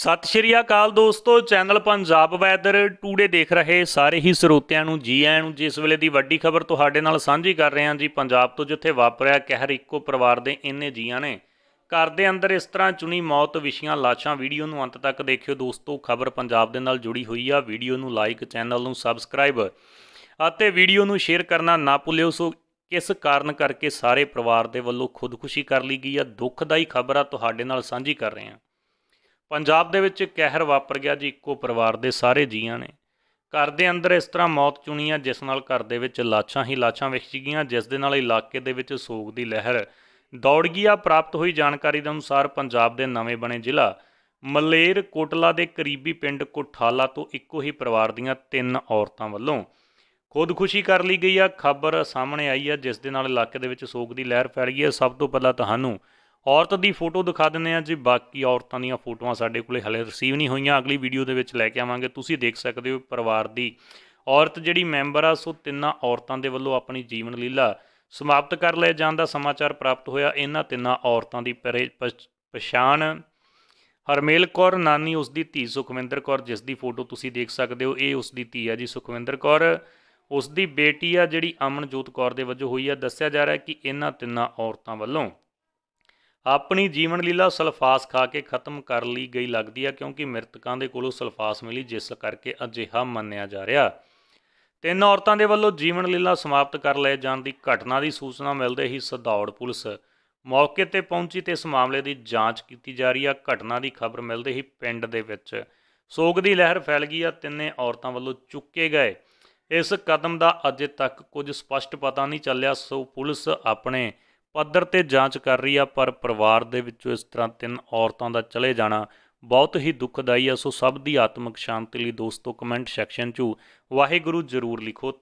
ਸਤਿ ਸ਼੍ਰੀ ਅਕਾਲ ਦੋਸਤੋ channel Punjab weather today ਦੇਖ ਰਹੇ ਸਾਰੇ ਹੀ ਸਰੋਤਿਆਂ ਨੂੰ ਜੀ ਆਇਆਂ ਨੂੰ ਜਿਸ ਵੇਲੇ ਦੀ ਵੱਡੀ ਖਬਰ ਤੁਹਾਡੇ ਨਾਲ ਸਾਂਝੀ ਕਰ ਰਹੇ ਹਾਂ ਜੀ ਪੰਜਾਬ ਤੋਂ ਜਿੱਥੇ ਵਾਪਰਿਆ ਕਹਿਰ ਇੱਕੋ ਪਰਿਵਾਰ ਦੇ ਇੰਨੇ ਜੀਆਂ ਨੇ ਘਰ ਦੇ ਅੰਦਰ ਇਸ ਤਰ੍ਹਾਂ ਚੁਣੀ ਮੌਤ ਵਿਸ਼ਿਆਂ ਲਾਸ਼ਾਂ ਵੀਡੀਓ ਨੂੰ ਅੰਤ ਤੱਕ ਦੇਖਿਓ ਦੋਸਤੋ ਖਬਰ ਪੰਜਾਬ ਦੇ ਨਾਲ ਜੁੜੀ ਹੋਈ ਆ ਵੀਡੀਓ ਨੂੰ ਲਾਈਕ ਚੈਨਲ ਨੂੰ ਸਬਸਕ੍ਰਾਈਬ ਅਤੇ ਵੀਡੀਓ ਨੂੰ ਸ਼ੇਅਰ ਕਰਨਾ ਨਾ ਭੁੱਲਿਓ ਸੋ ਕਿਸ ਕਾਰਨ ਕਰਕੇ ਸਾਰੇ ਪਰਿਵਾਰ ਦੇ ਵੱਲੋਂ ਖੁਦਕੁਸ਼ੀ ਕਰ ਲਈ ਗਈ ਆ ਦੁੱਖਦਾਈ ਖਬਰ ਆ ਤੁਹਾਡੇ ਨਾਲ ਸਾਂਝੀ ਕਰ ਰਹੇ ਹਾਂ ਪੰਜਾਬ ਦੇ ਵਿੱਚ ਕਹਿਰ ਵਾਪਰ ਗਿਆ ਜੀ ਇੱਕੋ ਪਰਿਵਾਰ ਦੇ ਸਾਰੇ ਜੀਆਂ ਨੇ ਘਰ ਦੇ ਅੰਦਰ ਇਸ ਤਰ੍ਹਾਂ ਮੌਤ ਚੁਣੀ ਆ ਜਿਸ ਨਾਲ ਘਰ ਦੇ ਵਿੱਚ ਲਾਛਾਂ ਹੀ ਲਾਛਾਂ ਵਿਖ ਗਈਆਂ ਜਿਸ ਦੇ ਨਾਲ ਇਲਾਕੇ ਦੇ ਵਿੱਚ ਸੋਗ ਦੀ ਲਹਿਰ ਦੌੜ ਗਈ ਆ ਪ੍ਰਾਪਤ ਹੋਈ ਜਾਣਕਾਰੀ ਦੇ ਅਨੁਸਾਰ ਪੰਜਾਬ ਦੇ ਨਵੇਂ ਬਣੇ ਜ਼ਿਲ੍ਹਾ ਮਲੇਰ ਕੋਟਲਾ ਦੇ ਕਰੀਬੀ ਪਿੰਡ ਕੋਠਾਲਾ ਤੋਂ ਇੱਕੋ ਹੀ ਪਰਿਵਾਰ ਦੀਆਂ ਤਿੰਨ ਔਰਤਾਂ ਵੱਲੋਂ ਖੁਦਕੁਸ਼ੀ ਕਰ ਲਈ ਗਈ ਆ ਖਬਰ ਸਾਹਮਣੇ ਆਈ ਆ ਜਿਸ ਦੇ ਨਾਲ ਇਲਾਕੇ ਦੇ ਵਿੱਚ ਸੋਗ ਦੀ ਲਹਿਰ ਫੈਲ ਗਈ ਆ ਸਭ ਤੋਂ ਪਹਿਲਾਂ ਤੁਹਾਨੂੰ ਔਰਤ ਦੀ ਫੋਟੋ ਦਿਖਾ ਦਿੰਨੇ ਆ ਜੀ ਬਾਕੀ ਔਰਤਾਂ ਦੀਆਂ ਫੋਟੋਆਂ ਸਾਡੇ ਕੋਲੇ ਹਲੇ ਰਿਸੀਵ ਨਹੀਂ ਹੋਈਆਂ ਅਗਲੀ ਵੀਡੀਓ ਦੇ ਵਿੱਚ ਲੈ ਕੇ ਆਵਾਂਗੇ ਤੁਸੀਂ ਦੇਖ ਸਕਦੇ ਹੋ ਪਰਿਵਾਰ ਦੀ ਔਰਤ ਜਿਹੜੀ ਮੈਂਬਰ ਆ ਸੋ ਤਿੰਨਾਂ ਔਰਤਾਂ ਦੇ ਵੱਲੋਂ ਆਪਣੀ ਜੀਵਨ ਲੀਲਾ ਸਮਾਪਤ ਕਰ ਲਏ ਜਾਣ ਦਾ ਸਮਾਚਾਰ ਪ੍ਰਾਪਤ ਹੋਇਆ ਇਹਨਾਂ ਤਿੰਨਾਂ ਔਰਤਾਂ ਦੀ ਪਛਾਣ ਹਰਮੇਲ ਕੌਰ ਨਾਨੀ ਉਸ ਦੀ ਧੀ ਸੁਖਵਿੰਦਰ ਕੌਰ ਜਿਸ ਦੀ ਫੋਟੋ ਤੁਸੀਂ ਦੇਖ ਸਕਦੇ ਹੋ ਇਹ ਉਸ ਦੀ ਧੀ ਆ ਜੀ ਸੁਖਵਿੰਦਰ ਕੌਰ ਉਸ ਦੀ ਬੇਟੀ ਆ ਜਿਹੜੀ ਅਮਨਜੋਤ ਕੌਰ ਦੇ ਵਜੋਂ ਹੋਈ ਆ ਦੱਸਿਆ ਜਾ ਰਿਹਾ ਕਿ ਇਹਨਾਂ ਤਿੰਨਾਂ ਔਰਤਾਂ ਵੱਲੋਂ ਆਪਣੀ ਜੀਵਨ ਲੀਲਾ ਸਲਫਾਸ ਖਾ ਕੇ ਖਤਮ ਕਰ ਲਈ ਗਈ ਲੱਗਦੀ ਹੈ ਕਿਉਂਕਿ ਮ੍ਰਿਤਕਾਂ ਦੇ ਕੋਲੋਂ ਸਲਫਾਸ ਮਿਲੀ ਜਿਸ ਕਰਕੇ ਅਜਿਹਾ ਮੰਨਿਆ ਜਾ ਰਿਹਾ ਤਿੰਨ ਔਰਤਾਂ ਦੇ ਵੱਲੋਂ ਜੀਵਨ ਲੀਲਾ ਸਮਾਪਤ ਕਰ ਲਏ ਜਾਣ ਦੀ ਘਟਨਾ ਦੀ ਸੂਚਨਾ ਮਿਲਦੇ ਹੀ ਸਦੌੜ ਪੁਲਿਸ ਮੌਕੇ ਤੇ ਪਹੁੰਚੀ ਤੇ ਇਸ ਮਾਮਲੇ ਦੀ ਜਾਂਚ ਕੀਤੀ ਜਾ ਰਹੀ ਹੈ ਘਟਨਾ ਦੀ ਖਬਰ ਮਿਲਦੇ ਹੀ ਪਿੰਡ ਦੇ ਵਿੱਚ ਸੋਗ ਦੀ ਲਹਿਰ ਫੈਲ ਗਈ ਆ ਤਿੰਨੇ ਔਰਤਾਂ ਵੱਲੋਂ ਚੁੱਕੇ ਗਏ ਇਸ ਕਦਮ ਦਾ ਅਜੇ ਤੱਕ ਕੁਝ ਸਪਸ਼ਟ ਪਤਾ ਨਹੀਂ ਚੱਲਿਆ ਸੋ ਪੁਲਿਸ ਆਪਣੇ ਪੱਧਰ ਤੇ ਜਾਂਚ ਕਰ ਰਹੀ ਆ ਪਰ ਪਰਿਵਾਰ ਦੇ ਵਿੱਚੋਂ ਇਸ ਤਰ੍ਹਾਂ ਤਿੰਨ ਔਰਤਾਂ ਦਾ ਚਲੇ ਜਾਣਾ ਬਹੁਤ ਹੀ ਦੁਖਦਾਈ ਆ ਸੋ ਸਭ ਦੀ ਆਤਮਿਕ ਸ਼ਾਂਤੀ ਲਈ ਦੋਸਤੋ ਕਮੈਂਟ ਸੈਕਸ਼ਨ 'ਚ ਵਾਹਿਗੁਰੂ ਜ਼ਰੂਰ ਲਿਖੋ